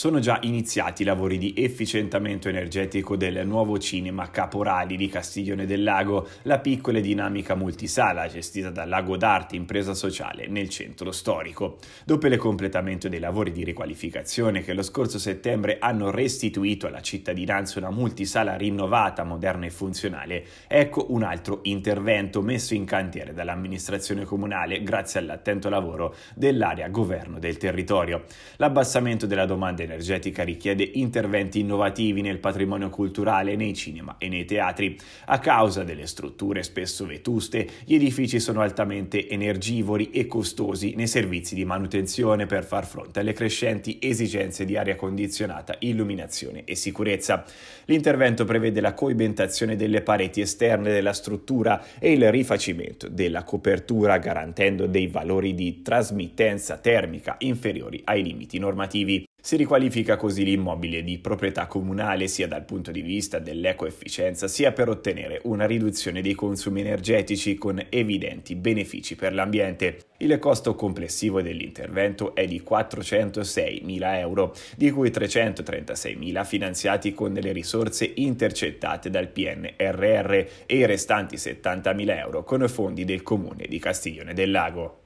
sono già iniziati i lavori di efficientamento energetico del nuovo cinema Caporali di Castiglione del Lago, la piccola e dinamica multisala gestita da Lago d'Arte, impresa sociale, nel centro storico. Dopo il completamento dei lavori di riqualificazione che lo scorso settembre hanno restituito alla cittadinanza una multisala rinnovata, moderna e funzionale, ecco un altro intervento messo in cantiere dall'amministrazione comunale grazie all'attento lavoro dell'area governo del territorio. L'abbassamento della domanda energetica richiede interventi innovativi nel patrimonio culturale, nei cinema e nei teatri. A causa delle strutture spesso vetuste, gli edifici sono altamente energivori e costosi nei servizi di manutenzione per far fronte alle crescenti esigenze di aria condizionata, illuminazione e sicurezza. L'intervento prevede la coibentazione delle pareti esterne della struttura e il rifacimento della copertura garantendo dei valori di trasmittenza termica inferiori ai limiti normativi. Si riqualifica così l'immobile di proprietà comunale sia dal punto di vista dell'ecoefficienza sia per ottenere una riduzione dei consumi energetici con evidenti benefici per l'ambiente. Il costo complessivo dell'intervento è di 406.000 euro, di cui 336.000 finanziati con le risorse intercettate dal PNRR e i restanti 70.000 euro con fondi del Comune di Castiglione del Lago.